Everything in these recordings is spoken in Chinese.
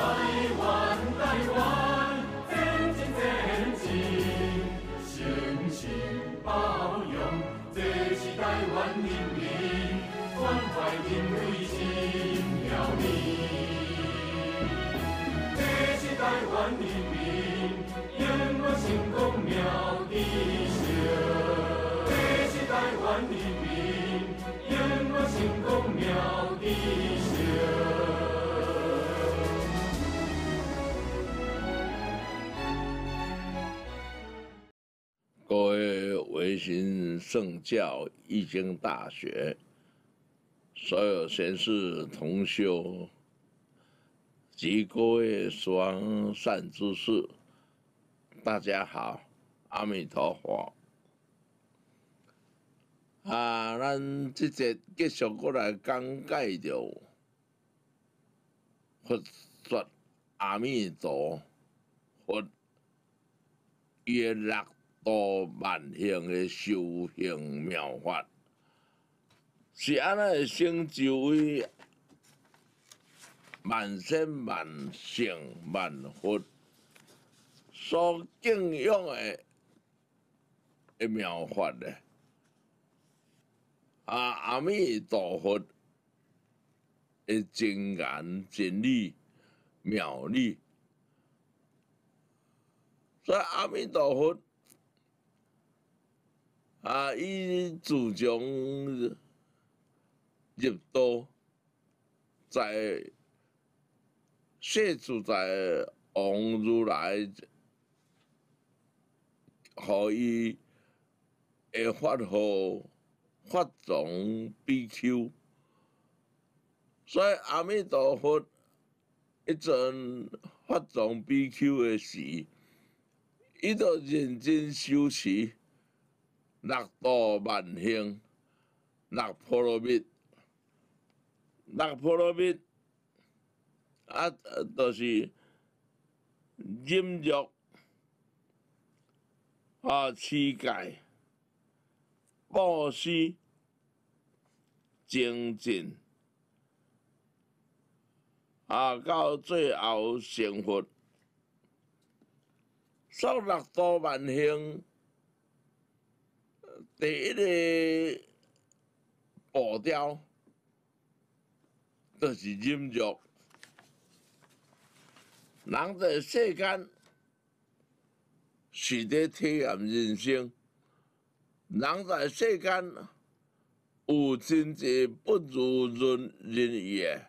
台湾，台湾，真真真进，星星包容。这是再厉，人民关怀的归心，这是再接人。随行圣教《易经》《大学》，所有贤士同修，及各位双善之士，大家好，阿弥陀佛。啊，咱这节继续过来讲解着，佛说阿弥陀佛，月日。多万幸的修行妙法，是安尼诶成就为万生万性万佛所敬仰的妙法呢？啊，阿弥陀佛的真言真理妙所以阿弥陀佛。啊！伊自从入道，在摄住在王如来，给伊会发号发藏比丘，所以阿弥陀佛一阵发藏比丘的时，伊都认真修持。六道万行，六波罗蜜，六波罗蜜啊，就是忍辱啊，持戒、布施、精进啊，到最后成佛。说六道万行。第一个步调，就是融入。人在世间，是在体验人生。人在世间，有真挚不如人，人意的。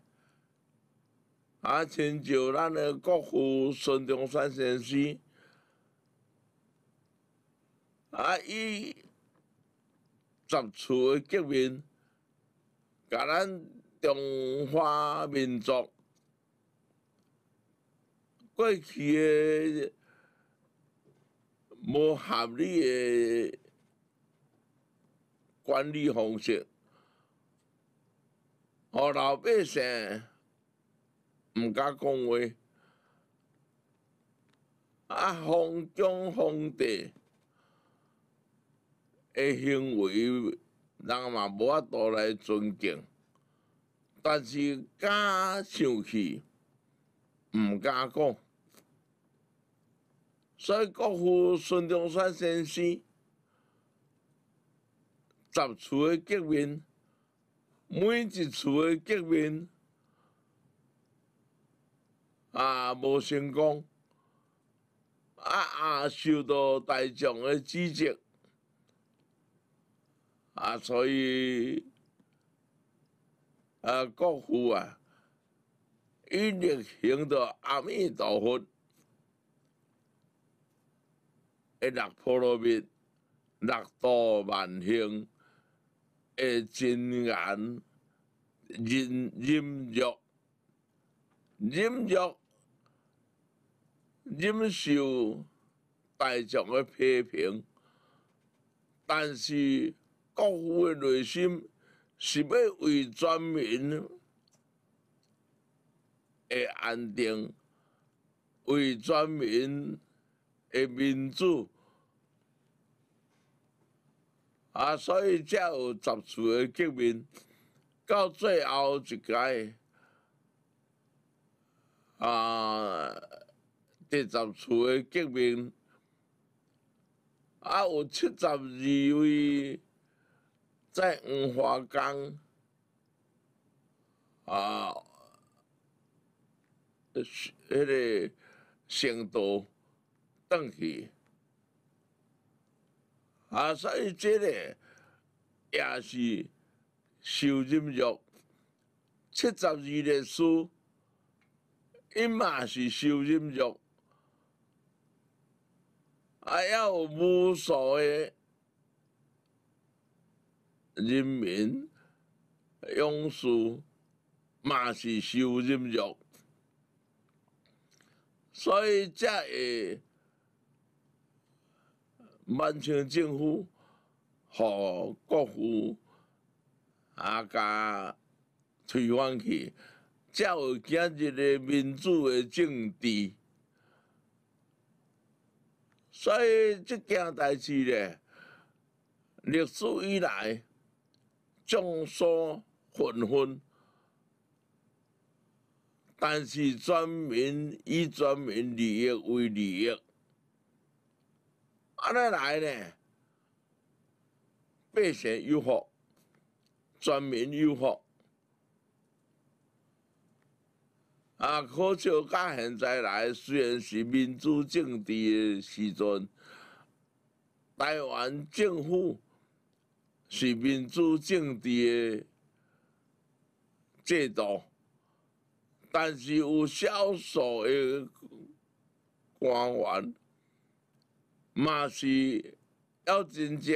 啊，亲像咱的国父孙中山先生，啊，伊。十出诶革命，甲咱中华民族过去诶无合理诶管理方式，互老百姓毋敢讲话，啊，封疆封地。诶，行为人嘛无法度来尊敬，但是敢生气，毋敢讲，所以国父孙中山先生，十次诶革命，每一次诶革命也无成功，啊啊受到大众诶指责。啊，所以，啊，国父啊，一直行到阿弥陀佛，六打罗面，六道万行，诶，真眼，忍忍辱，忍辱，忍受大众诶批评，但是。国父诶内心是要为全民的安定，为全民的民主，啊，所以才有十次诶革命，到最后一届啊，第十次诶革命，啊，有七十二位。在黄华岗，啊，迄个成都、邓县，啊，所以即个也是受浸入七十二列书，伊嘛是受浸入，啊，还有无数的人民、庸俗，嘛是受人辱，所以才会万全政府和国父啊，加推翻去，才有今日的民主的政治。所以这件代志咧，历史以来。众说纷纭，但是全民以全民利益为利益，安尼来呢？百姓有福，全民有福。啊，可惜到现在来，虽然是民主政治的时阵，台湾政府。是民主政治的制度，但是有少数的官员嘛是，要真正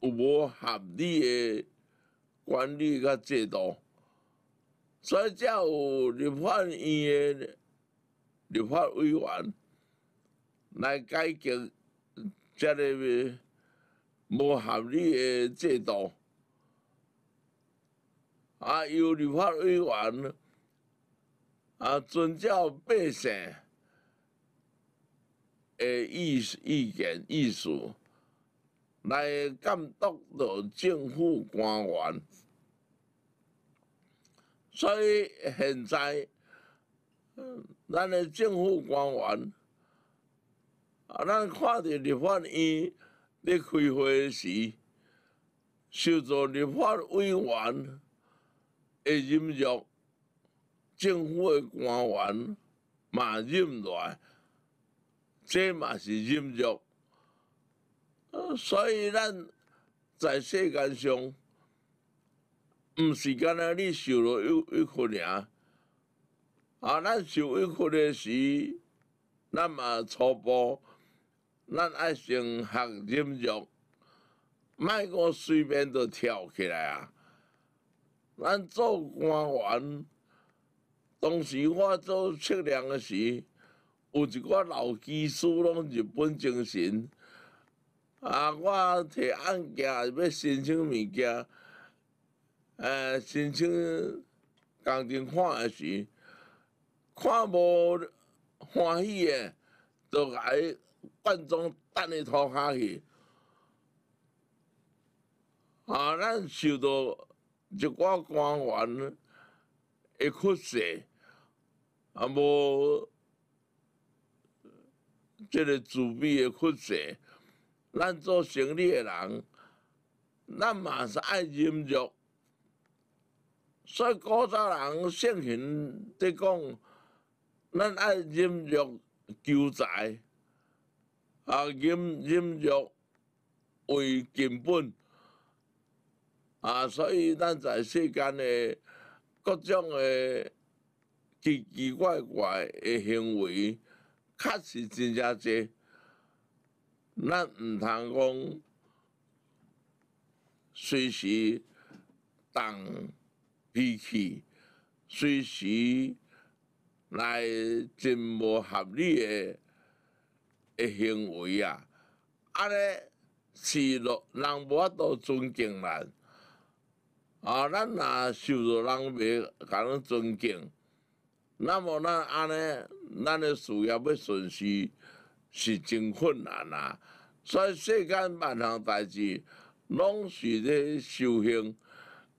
有无合理的管理甲制度，所以才有立法院的立法委员来改革这个。无合理诶制度，啊，由立法委员啊，遵照百姓诶意意见、意思来监督着政府官员，所以现在咱诶政府官员啊，咱看着立法院。咧开会时，受着立法委员的任用，政府的官员嘛任来，这嘛是任用。所以咱在世间上，不是干那，你受了一一课尔。啊，咱受一课的时，咱嘛初步。咱爱先学忍辱，莫讲随便就跳起来啊！咱做官员，当时我做测量的时，有一个老技师拢日本精神。啊，我摕案件要申请物件，呃，申请工程看的时，看无欢喜的，就来。观中等伊拖下去，啊！咱受到一寡官员诶哭衰，啊无，即个自卑诶哭衰，咱做生理诶人，咱嘛是爱忍辱，所以古早人盛行在讲，咱爱忍辱求财。啊，饮饮辱为根本啊，所以咱在世间的各种的奇奇怪怪的行为，确实真正侪，咱唔通讲随时动脾气，随时来真无合理诶。个行为啊，安尼是落人无法度尊敬咱。啊，咱若受着人袂甲咱尊敬，那么咱安尼咱诶事业要顺遂是真困难啊。所以世间万项代志拢是咧修行。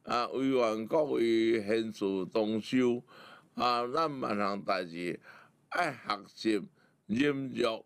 啊，为望各为恒心动手。啊，咱万项代志爱学习、忍辱。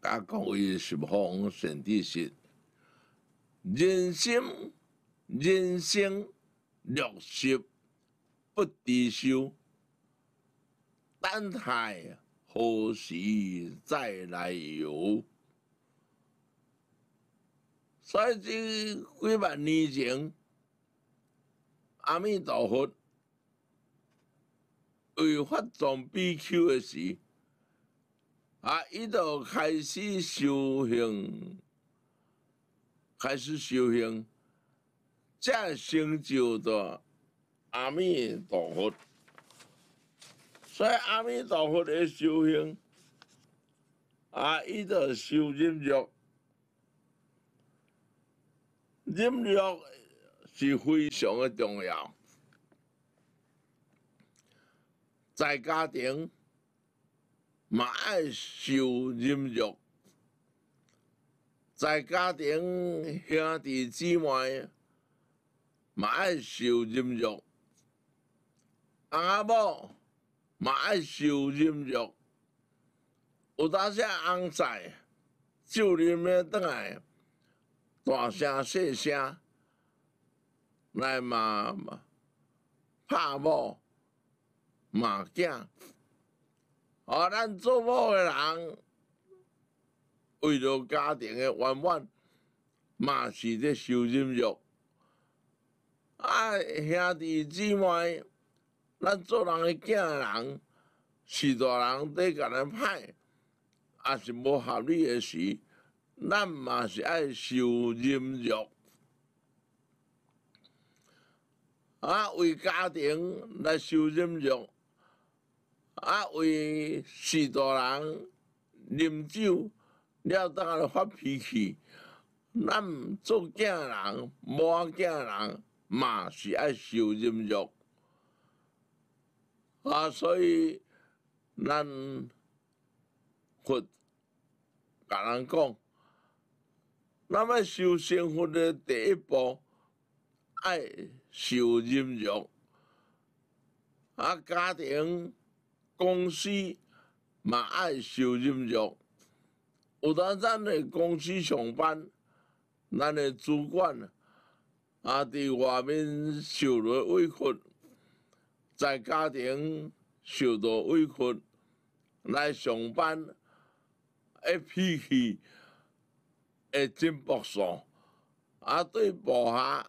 甲讲伊诶想法，阮甚至是人生人生乐事不知收，等待何时再来游。所以即几万年前，阿弥陀佛为法藏比丘诶时。啊！伊就开始修行，开始修行，才成就到阿弥陀佛。所以阿弥陀佛的修行，啊，伊就修忍辱，忍辱是非常的重要，在家庭。嘛爱受人肉，在家庭兄弟姊妹嘛爱受人肉，阿伯嘛爱受人肉，我大声昂在，就人咪倒来，大声细声来骂骂，拍波麻将。啊！咱做某个人，为了家庭嘅圆满，嘛是伫受忍辱。啊，兄弟姊妹，咱做人嘅囝人，是大人都甲咱歹，也是无合理嘅事，咱嘛是爱受忍辱。啊，为家庭来受忍辱。啊，为许多人饮酒了，当个发脾气，咱做囝人、某囝人嘛是要受忍辱。啊，所以咱佛讲，咱要修仙佛的第一步，爱受忍辱，啊，家庭。公司嘛爱受忍辱。有当咱的公司上班，咱的主管啊伫外面受了委屈，在家庭受到委屈，来上班一脾气会真暴躁，啊对部下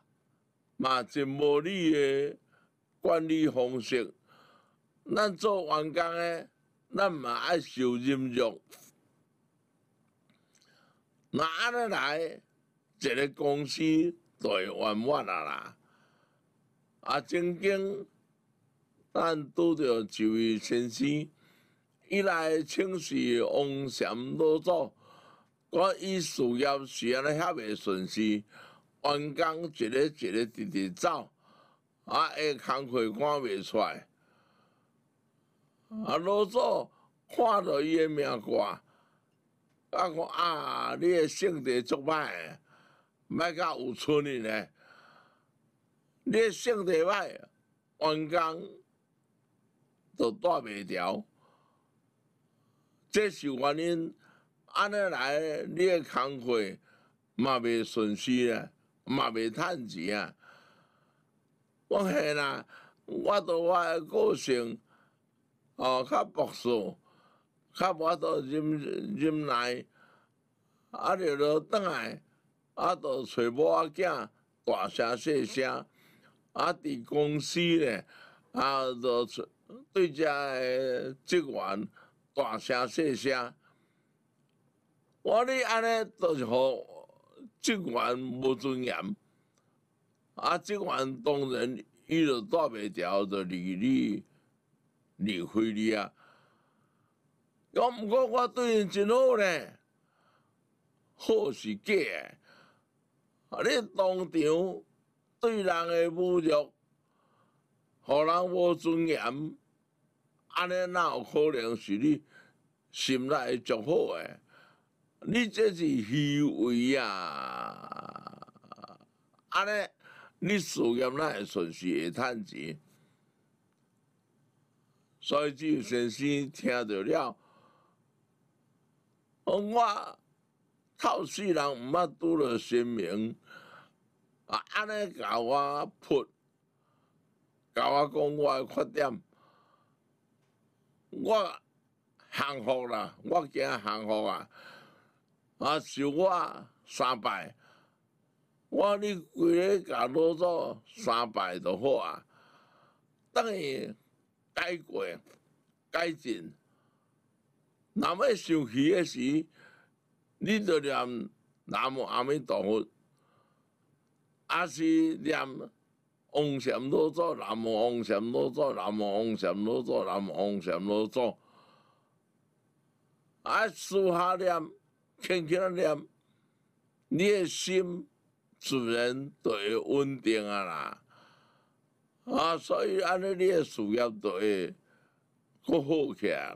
嘛真无理的管理方式。咱做员工诶，咱嘛爱受任用，若安尼来，一个公司就完完了啦。啊，曾经咱拄着一位先生，伊来请示王禅老祖，看伊事业安尼遐袂顺势，员工一日一日直直走，啊，下工课看袂出。来。啊，老祖看到伊个命卦，啊个啊，你个性地足歹，歹甲有剩呢。你个性地歹，完工就带袂条。这是原因，安尼来，你个工费嘛袂顺失啊，嘛袂趁钱啊。我嘿啦，我都我个个性。哦，较朴素，较无法度忍忍耐，啊，着落倒来，啊，就找某仔囝，大声细声；啊，伫公司咧，啊，就对遮个职员大声细声。我哩安尼，就是互职员无尊严，啊，职员当然伊就带袂调，就离你。离开你啊！我毋过我对因真好呢，好是假的。啊！你当场对人诶侮辱，互人无尊严，安尼哪有可能是你心内足好诶？你这是虚伪啊！安尼，你事业哪会顺顺会趁钱？所帅子先生听到了，讲我臭死人，毋捌拄着先明，啊！安尼教我泼，教我讲我个缺点，我幸福啦，我惊幸福啊！啊，受我三拜，我你规个教老少三拜就好啊？等于。改过，改进。那么想起一时，你就念南无阿弥陀佛，阿是念嗡念罗走，南无嗡念罗走，南无嗡念罗走，南无嗡念罗嗦。啊，私下念，轻轻念，你的心自然就会稳定啊啦。啊，所以安尼，你诶事业才会搁好起。来。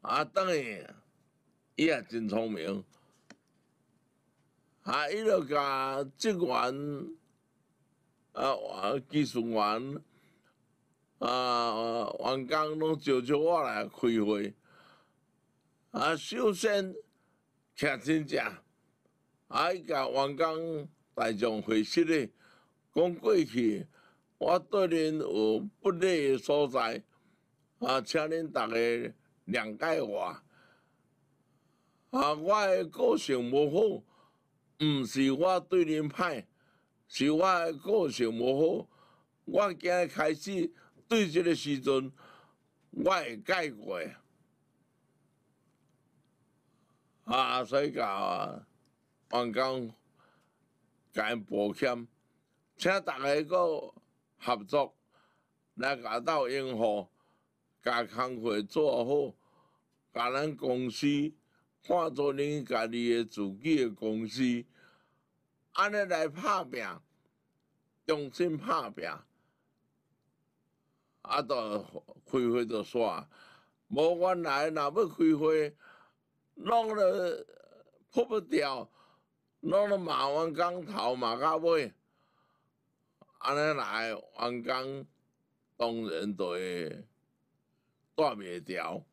啊，当然，伊也真聪明。啊，伊就甲职员、啊技术员、啊员工拢召集我来开会。啊，首先吃先啊，伊甲员工大众会食的。讲过去，我对恁有不利诶所在，啊，请恁大家谅解我。啊，我诶个性无好，毋是我对恁歹，是我诶个性无好。我今日开始对即个时阵，我会改过。啊，所以教啊，王刚，因保险。请大家个合作来甲到用户，加工会做好，把咱公司化做恁家己个自己个公司，安尼来拍拼，用心拍拼，啊，就开会就煞，无原来若要开会，弄得破不掉，弄得骂完工头骂到尾。安尼来，员工当然会带袂调。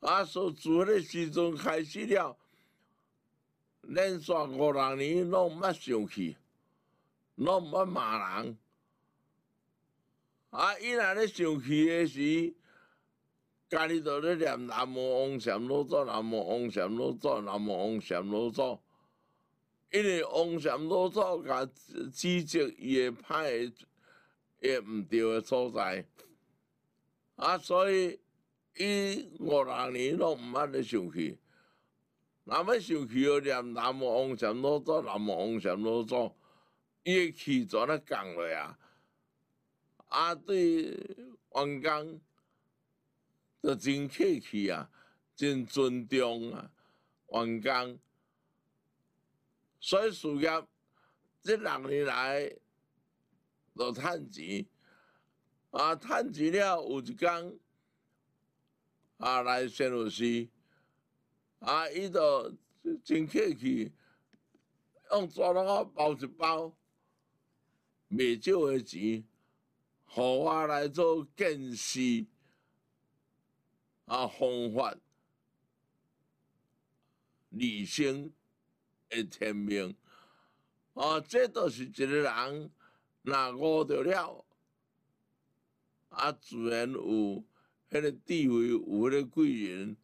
啊，说煮的时阵开始了，连续五六年拢毋捌生气，拢毋捌骂人。啊，伊若咧生气的时，家己在咧念南无王禅老祖，南无王禅老祖，南无王禅老祖。因为王善老祖甲指责伊个歹个，毋唔对个所在。啊，所以伊五六年拢毋捌咧上去。若要上去个念南无王善老祖，南无王善老祖，伊个气全咧降落啊，啊，对王刚，就真客气啊，真尊重啊，王刚。所以事业，这六年来，就趁钱，啊，趁钱了，有一天，啊，来先律师，啊，伊就真客气，用纸包包一包，未少的钱，互我来做建设，啊，方法，理性。诶，天命，哦，这都是一个人，若悟到了，啊，自然有迄个地位，有迄个贵人，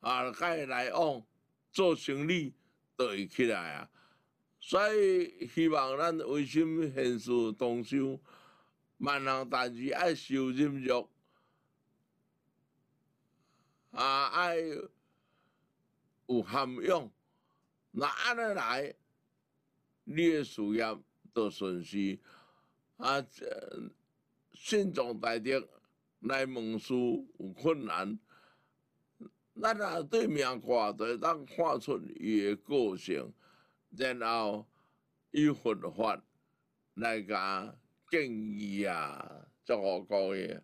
啊，甲伊来往，做生意都会起来啊。所以，希望咱为心现世当先，万能代志爱受忍辱，啊，爱有涵养。拿得来，你事业都顺利。啊，信众大德来问事有困难，咱啊对名画就当看出伊的个性，然后以佛法来加建议啊，做何讲个？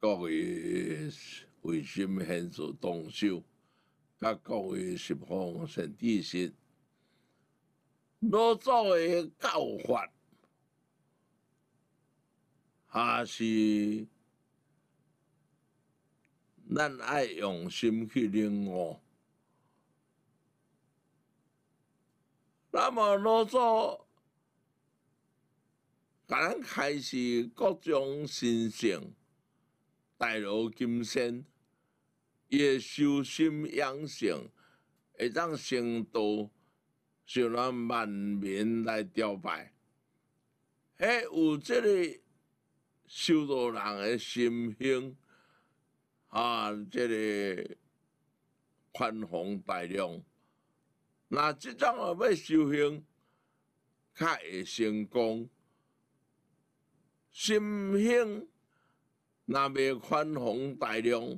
各位为甚物先做动手，甲各位拾方先知时，老祖诶教法，还是咱爱用心去领悟。那么老祖甲咱开始各种心性。大罗金仙，诶修心养性，会当成道，受咱万民来朝拜。嘿，有这个修道人诶心胸，啊，这个宽宏大量，那这种要要修行，较会成功，心胸。那要宽宏大量，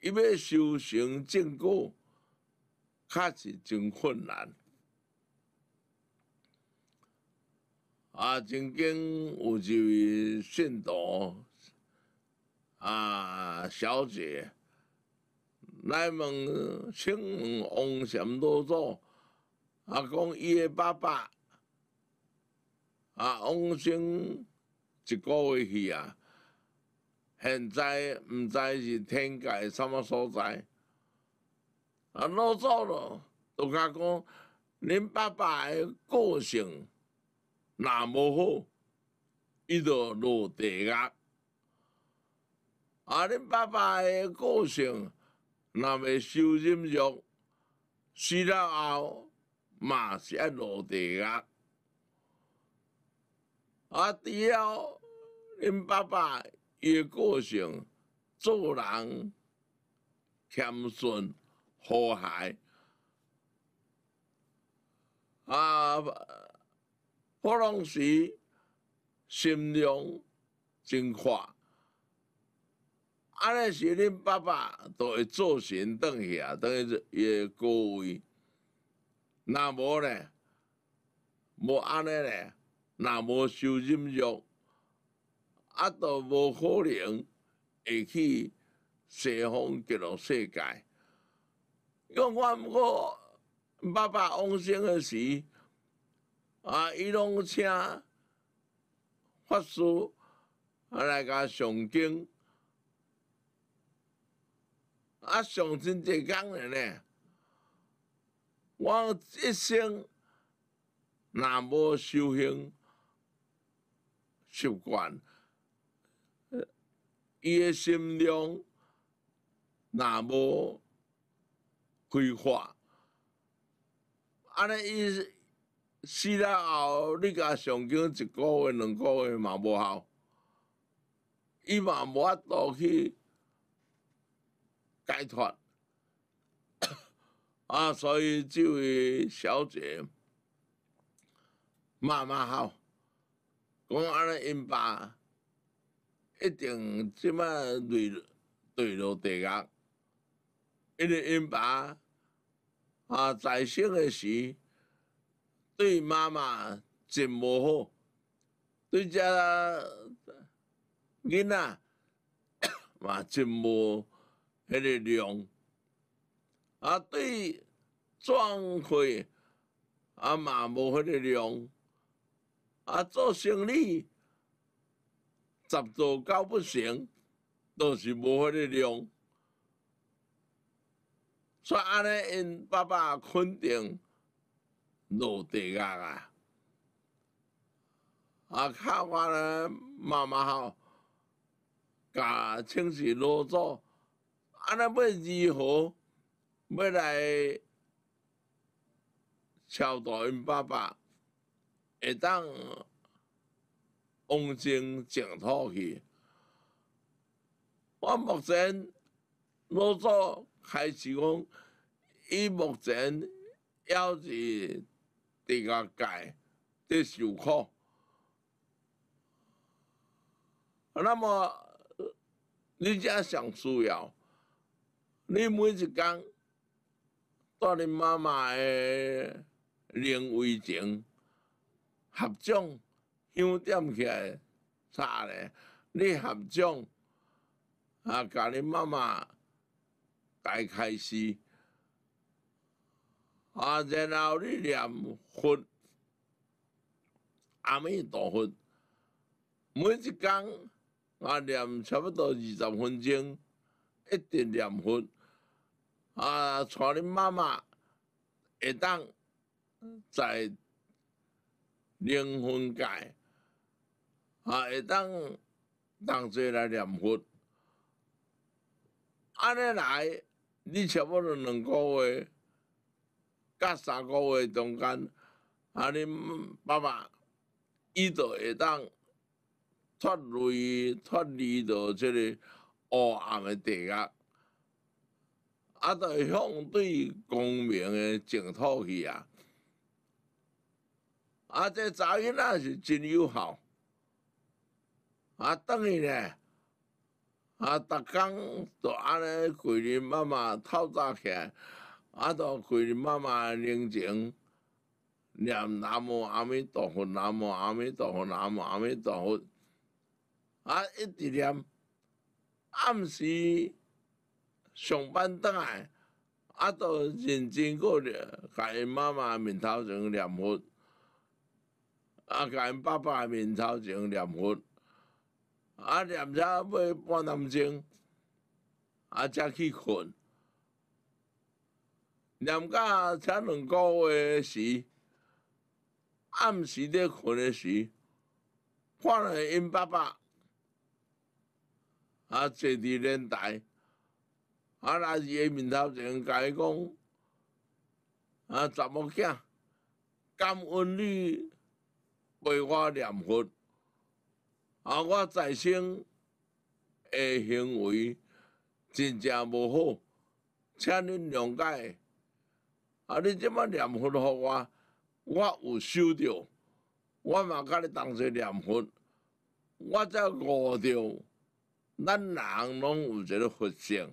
伊要修行正果，确实真困难。啊，曾经有一位信徒啊小姐来问，请问王仙老祖，啊，讲伊的爸爸啊，王仙一个月去啊。现在不知是天界什么所在，啊，老早咯，人家讲，恁爸爸的个性那无好，伊就落地狱；啊，您爸爸个性那会受忍辱，死了后嘛是爱地狱。啊，只要您爸爸，伊诶个性做人谦逊和谐，啊，普通时心量真宽，安尼是恁爸爸都会做神等下，等于伊个高位，若无呢？无安尼呢？若无受忍辱。啊，都无可能会去西方极乐世界。我我爸爸往生的时，啊，伊拢请法师啊来甲上经。啊，上真济讲的呢，我一生若无修行习惯。伊诶心量若无规划，安尼伊死了后，你甲上京一个月、两个月嘛无效，伊嘛无法度去解脱，啊，所以这位小姐妈妈好，讲安尼因爸。一定即卖坠坠落地狱！因为因爸啊，在生诶时对妈妈真无好，对遮囡仔也 真无迄个量，啊，对庄会也嘛无迄个量，啊，做生理。十座高不行，都是无法律量，所以安尼因爸爸肯定落地狱啊！啊，看我咧妈妈吼，甲清洗老祖，安尼要如何要来敲导因爸爸会当？丰精净土去。我目前老早开始讲，伊目前要是第二界得受苦，那么你家想需要，你每一间，带你妈妈的临危情合众。香点起来，炸嘞！你合掌，啊，甲你妈妈开开始啊，然后你念佛，阿弥陀佛，每一工啊念差不多二十分钟，一直念佛，啊，带你妈妈会当在灵魂界。啊，会当同齐来念佛，安尼来，你差不多两个月、甲三个月中间，啊，恁爸爸伊就会当脱离脱离到这个黑暗的地狱，啊，会向对光明的净土去啊！啊，这查囡仔是真有效。啊，等于呢，啊，逐天都安尼，桂林妈妈透早起来，啊，都桂林妈妈宁静念南无阿弥陀佛，南无阿弥陀佛，南无阿弥陀佛。啊，一念，啊，暗时上班等来。啊，都认真甲因妈妈面头前念佛，啊，因爸爸面头前念佛。啊，念家要半点钟，啊才去困。念家前两个月时，暗时在困的时，看了因爸爸，啊坐伫连台，啊拉伊伊面头，甲伊讲，啊怎么讲？感恩你为我念佛。啊！我在生诶行为真正无好，请恁谅解。啊！你即摆念佛给我，我有收着，我嘛甲你当作念佛，我则悟着，咱人拢有一个佛性，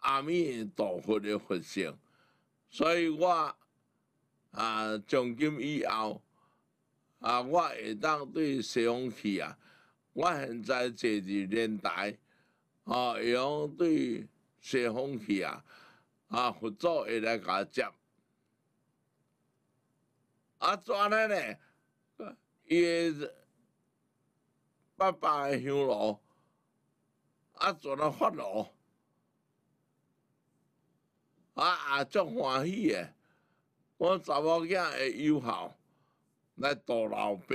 阿弥陀佛的佛性，所以我啊，从今以后啊，我会当对西永信啊。我现在坐伫年代，啊，用对些风气啊，啊，合作会来甲接，啊，转来呢，伊个爸爸享乐，啊，转来发乐，啊啊，足欢喜诶！我查某囝会友好来度老爸。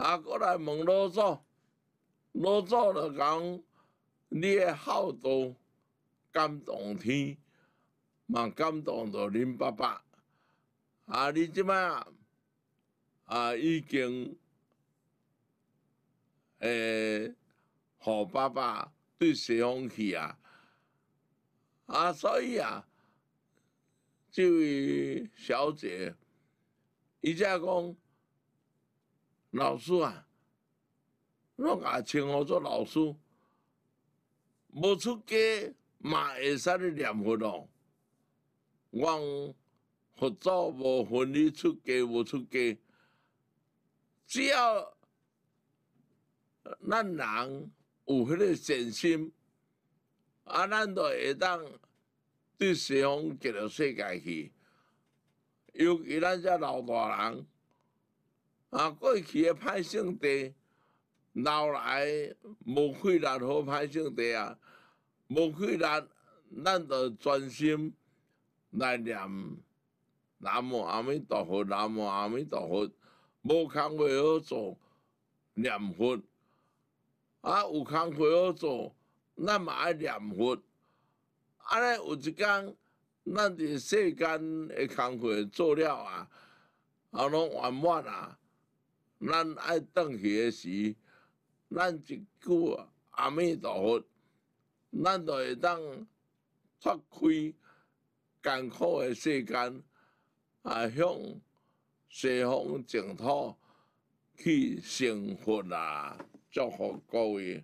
啊！过来问老祖，老祖就讲：“你的孝道感动天，嘛感动到林爸爸。啊，你即卖啊，已经诶，互爸爸对西凤去啊，啊，所以啊，这位小姐伊即讲。”老师啊，我阿称呼做老师，无出家嘛会使去念佛咯。往佛祖无分你出家无出家，只要咱人有迄个善心，啊咱都会当对西方极乐世界去。尤其咱遮老大人。啊！过去的歹性地，老来无气力，好歹性地啊？无气力，咱着专心来念南无阿弥陀佛，南无阿弥陀佛。无工课好做，念佛；啊，有工课好做，咱嘛爱念佛。安尼有一工，咱伫世间个工课做了啊，啊，拢圆满啊。咱爱回去个时，咱一句阿弥陀佛，咱就会当脱开艰苦的世间，啊，向西方净土去成佛啦！祝福各位。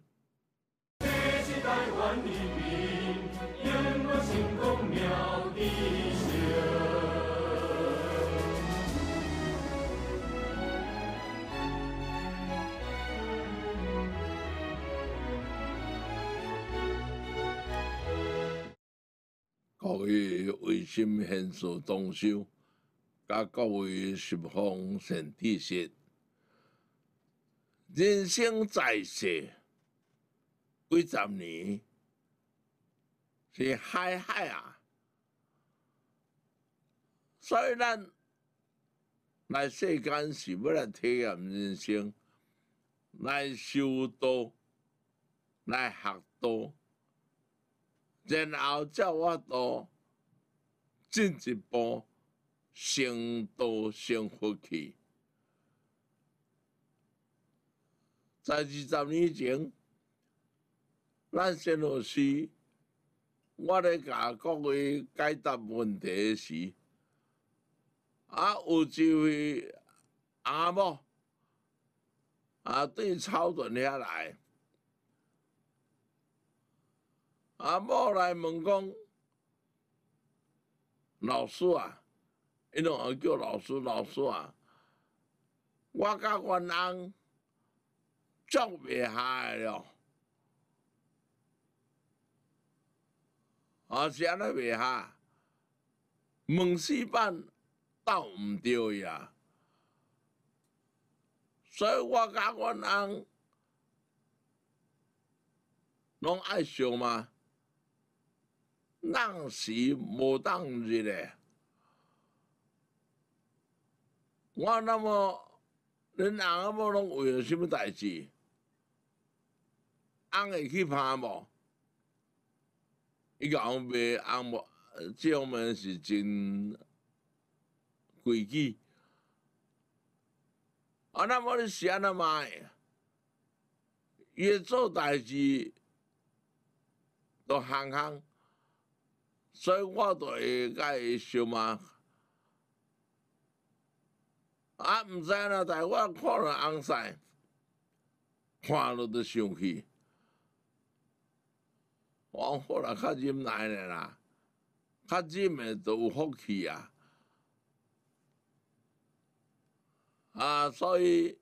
各位为心现善，动手；，甲各位拾荒成知识。人生在世，几十年是海海啊！所以咱来世间是要来体验人生，来修道，来学道。然后才我都进一步升到升福去。在二十年前，咱先老师，我咧甲各位解答问题时，啊有一位阿嬷啊对超转下来。阿某来问讲，老师啊，因拢叫老师，老师啊，我甲阮翁做未下个咯，啊，且阿做未下，问师伯到唔对呀，所以我甲阮翁拢爱笑嘛。那是无当日嘞！我那么恁阿姆拢为了什么代志？阿会去怕无？伊讲袂伯阿姆这方面是真规矩。啊，那么你想他妈，越做代志，都行行。所以我就会甲伊想嘛，啊，唔知啦，但系我看了红衫，看了就生气，往好来较忍耐咧啦，较忍咪就有福气啊，啊，所以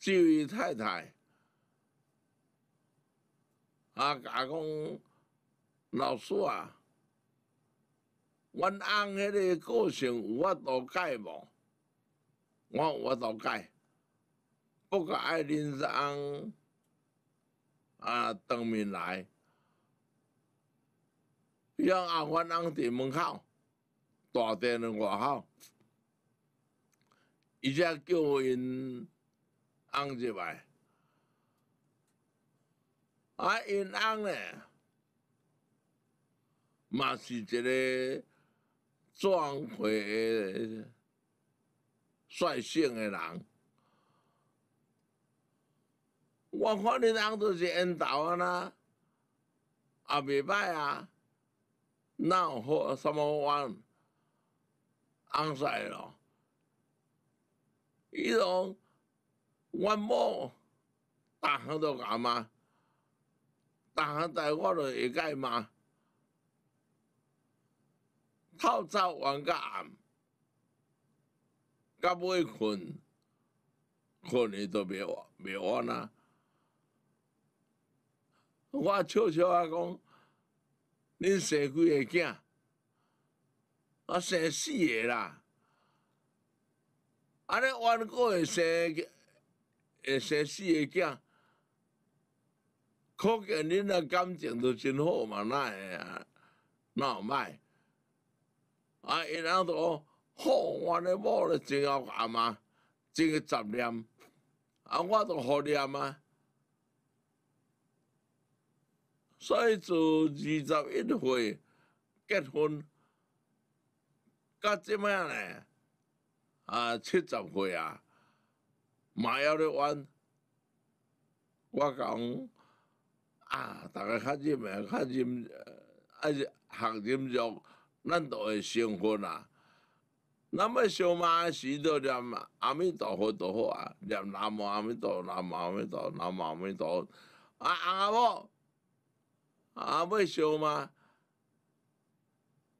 这位太太，啊，甲讲老师啊。阮翁迄个个性有法度改无？我有法度改，不过爱恁翁啊，当面来，让阿阮翁伫门口，大声的外口，伊则叫因翁入来。啊，因翁呢嘛是一个。壮阔诶率性的人我看恁翁就是缘投诶啦也袂歹啊哪有好什么王翁帅咯伊讲阮某逐项都甲嘛？逐项代我都会甲嘛。透早玩到暗，个尾困，困你都袂玩，袂玩啊！我笑笑啊，讲恁生几个囝？啊，生四个啦！安尼玩国会生会生四个囝？可见恁的感情都真好嘛，那啊，那卖。啊！因阿个好，我咧某咧真孝阿妈，真个杂念，啊，我都好念啊。所以就二十一岁结婚，到即摆呢，啊，七十岁啊，嘛要咧玩，我讲啊，大家较认命，较认，还是学认作。咱都会成佛呐，那么烧嘛时就念阿弥陀佛多好啊，念南无阿弥陀、南无阿弥陀、南无阿弥陀。阿阿伯，阿要烧嘛？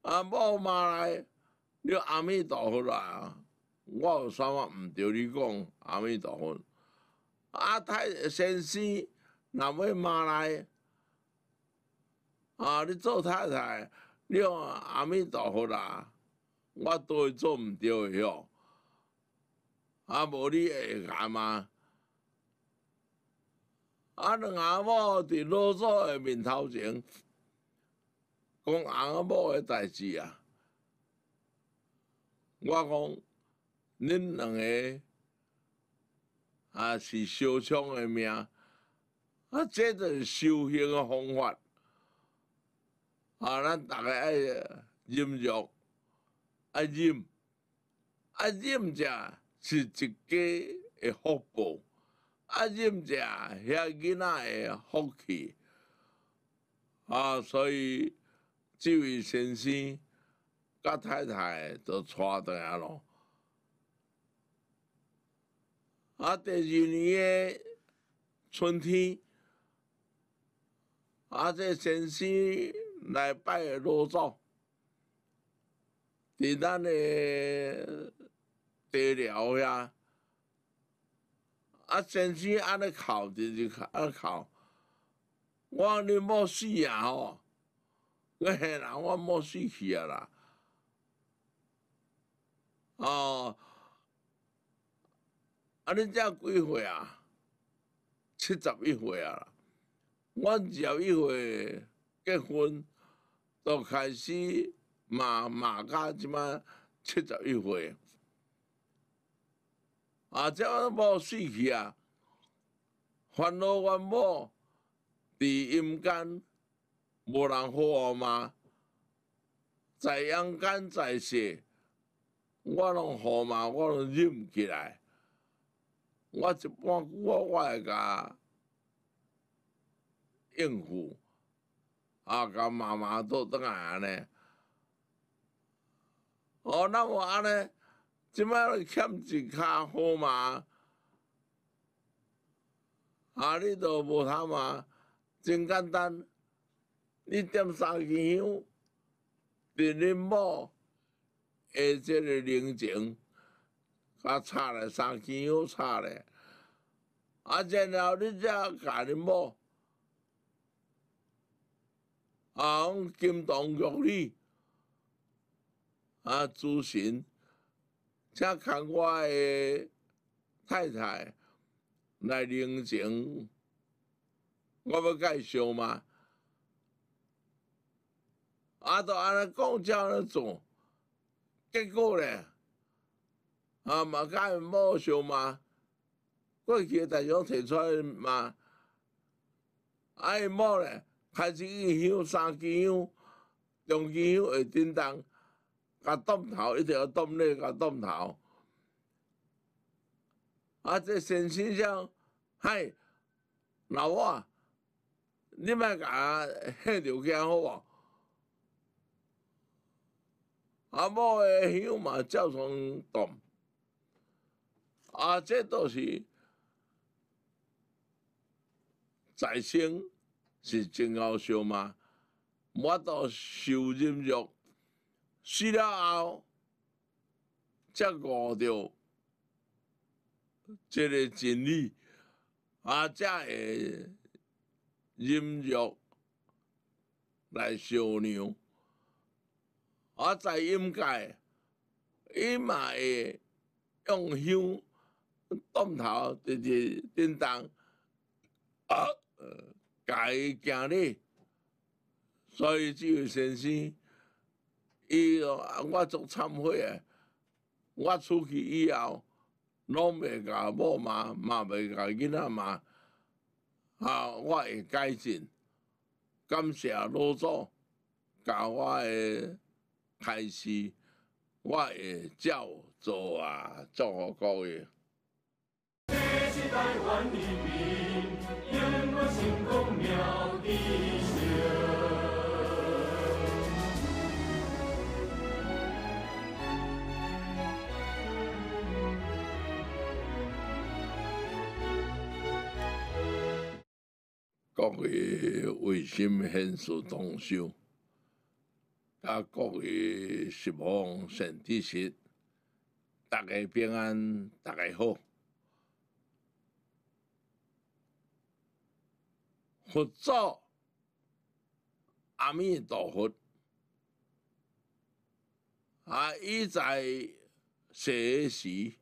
阿伯妈来，你阿弥陀佛来啊！我啥我唔对，你讲阿弥陀佛。阿太先生，那么妈来，啊，你做太太？你讲阿弥陀佛啦，我都会做唔到的哟。阿无你会干吗？啊，两阿母伫老祖的面头前，讲阿阿婆的代志啊。我讲，恁两个，啊是修枪的命，啊，这就是修行的方法。啊！咱大家爱饮肉，爱饮，爱饮者是一家的福报，爱饮者遐囡仔的福气。啊，所以这位先生甲太太就带倒来了。啊，第二年春天，啊，这先生。来拜罗祖，伫咱诶地寮呀！啊，先生，安尼哭着就哭，我你莫死啊哦，我吓人，我莫死去啊啦！哦，啊，你才几岁啊？七十一岁啊！我二十一岁结婚。都开始骂骂加即满七十一岁，啊！即下无生气啊！烦恼烦恼伫阴间无人护我吗？在阳间在世，我拢护嘛，我拢忍毋起来，我一般我我会甲应付。啊，噶妈慢都得安尼。哦，那我安尼，即卖欠一卡号码，啊你都无他嘛，真简单。你点三金油，点你某诶，即个领证，甲差咧三金油差嘞，啊，然后你只加哩某。啊，阮金童玉女啊，诸神，请看我的太太来领情，我要介绍嘛。啊，都安尼讲，这样做，结果呢？啊，嘛，甲伊某相嘛，过去个代表提出来嘛，啊，伊某呢？开始伊乡三区乡、中区乡会点灯，甲动头一定个灯呢甲动头。啊，这先生，嗨，老沃，你甲家条件好啊，阿某的乡嘛照常动，啊，这都是在先。是真好笑吗？我到受忍辱，死了后才悟到这个真理，啊，才会忍辱来受难，我在阴界伊嘛会用香额头这直担动。啊，呃。改行咧，所以即位先生，伊哦，我做忏悔啊！我出去以后，拢袂甲某骂，骂袂甲囡仔骂，啊！我会改正，感谢老祖教我的开示，我会照做啊，做福各位。各位为心恒速同修，甲各位十方善知识，大家平安，大家好。佛祖阿弥陀佛，伊一世时，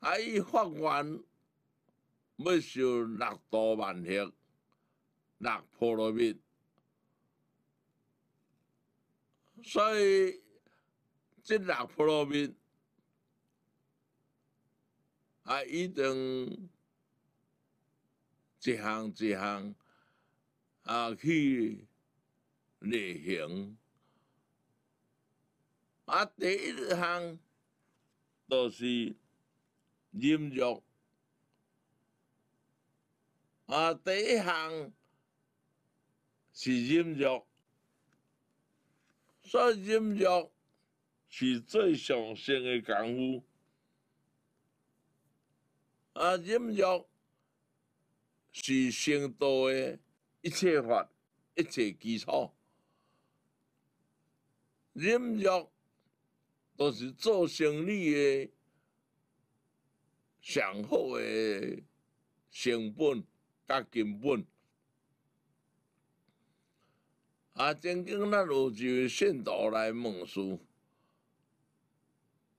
啊！伊发愿。不修六道万劫，六波罗蜜，所以这六波罗蜜啊，一定一项一项啊去旅行。啊，第一项就是忍辱。啊，第一项是忍辱，所以忍辱是最上乘的功夫。啊，忍辱是成道的一切法，一切基础。忍辱都是做生意的上好的成本。甲根本，啊！曾经咱有一位信徒来问事，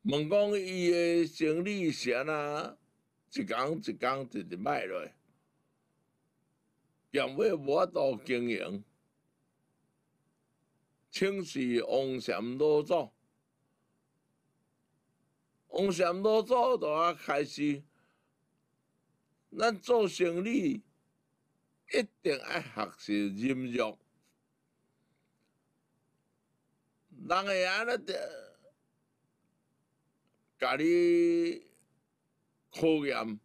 问讲伊个生理是安怎，一工一工直直卖落，因为无法度经营，请示王善多祖，王善多祖就啊开始，咱做生理。一定爱学习、忍让，人会安尼着，甲你考验，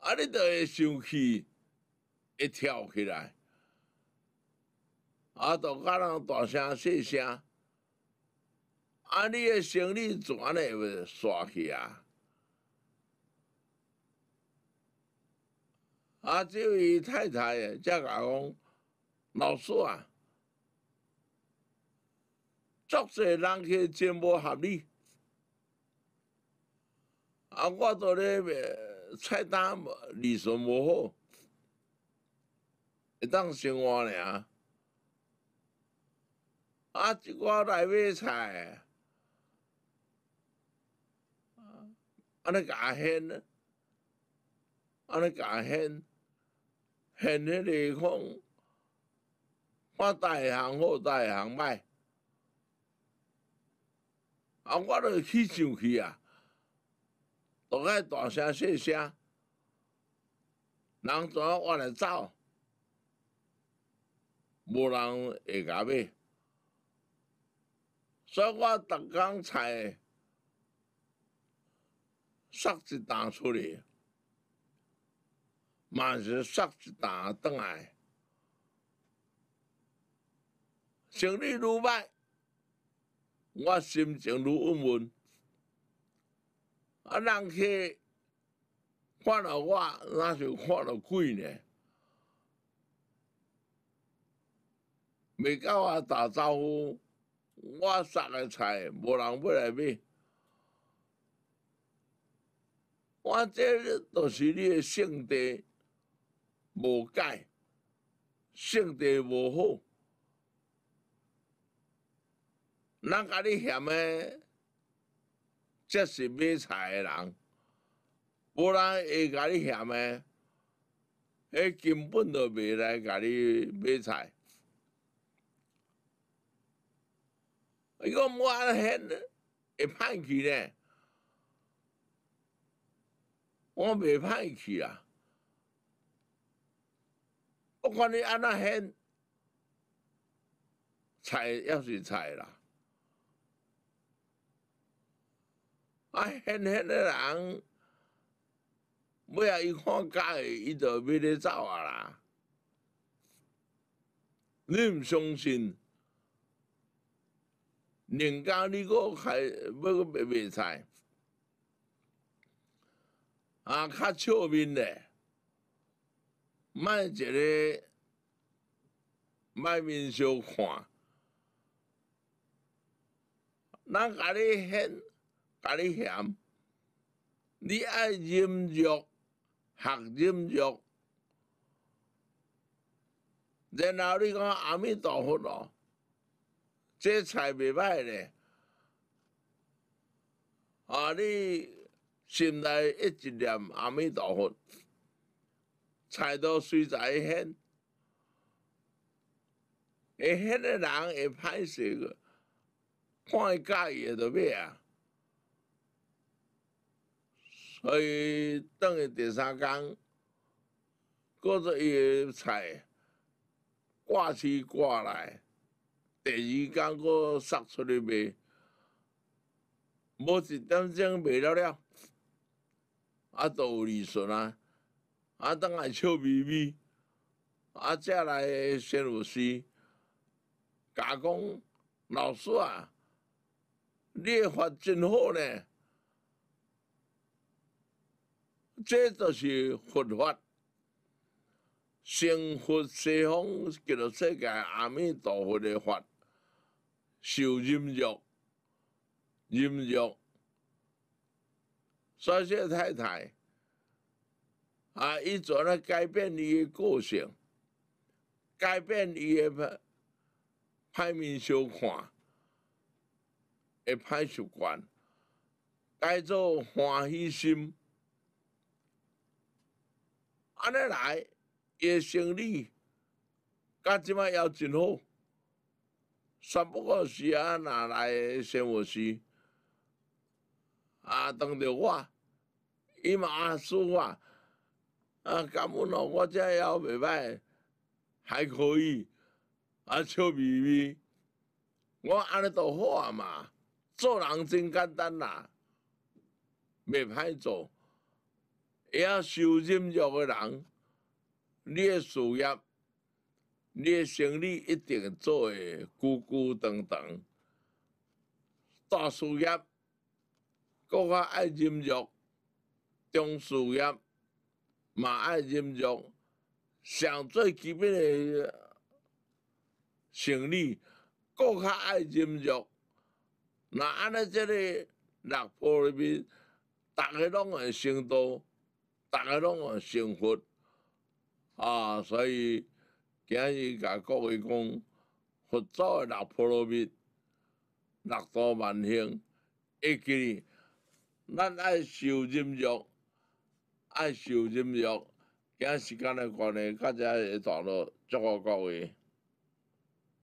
啊，尼都会生气，会跳起来，啊，都甲人大声、细声，啊，你诶生理怎全咧刷去啊。啊！这位太太诶，才讲老师啊，足侪人去真无合理，啊！我做咧菜单，利润无好，会当生活尔。啊！即我来买菜，啊！安尼个阿贤呢？安尼个阿贤。现你哩！讲我代行好，逐行歹，啊，我著去上去啊，落来大声细声，人全往内走，无人会甲买，所以我逐天菜，石一打出来。嘛是撒一单倒来，生理愈歹，我心情愈郁闷。啊，人客看到我，哪像看到鬼呢？未跟我打招呼，我撒个菜，无人要来买。我这都是你的性地。无解，性地无好，咱家你嫌诶，即是买菜诶人，无人会家你嫌诶，迄根本都袂来家你买菜。我讲安尼会歹去呢，我袂歹去啊。不管你安那狠，菜要是菜啦，啊，狠狠的人，尾仔伊看假的，伊就免咧走啊啦。你唔相信？人家你个系不个卖卖菜，啊，较笑面嘞。卖一个，卖面相看，咱甲你狠，甲你嫌，你爱忍辱，学忍辱，然后你讲阿弥陀佛咯，这才袂歹咧。啊，你心内一直念阿弥陀佛。菜刀虽在手，会迄的人会歹势个，半价也著买啊！所以等伊第三天，过做一菜挂起挂来，第二天佫杀出去卖，无一点钟卖了了，啊，都有利润啊！啊，当来笑眯眯，啊，再来宣老师，甲讲老师啊，的法真好呢，这就是佛法，成佛西方极乐世界阿弥陀佛的法，受忍辱，忍辱，所以太太。啊！一全咧改变伊诶个性，改变伊诶歹歹面相看，诶歹习惯，改做欢喜心，安尼来，伊诶生理，甲即摆要真好，三不过时啊，哪来生活是啊，当着我，伊嘛啊说话。啊，感恩哦，我遮也袂歹，还可以，啊，笑眯眯，我安尼都好啊嘛，做人真简单啦，袂歹做，会晓受任用的人，你事业，你生理一定做会鼓鼓荡荡，大事业，佫较爱任用，中事业。嘛爱融入，上最基本诶，生理，搁较爱融入。那安尼这个六婆里面，大家拢会成都，大家拢会成佛。啊，所以今日甲各位讲，佛祖诶六婆罗面，六道万姓，一起，咱爱受融入。爱受音乐，今时间的关系，较早下大路，祝贺各位。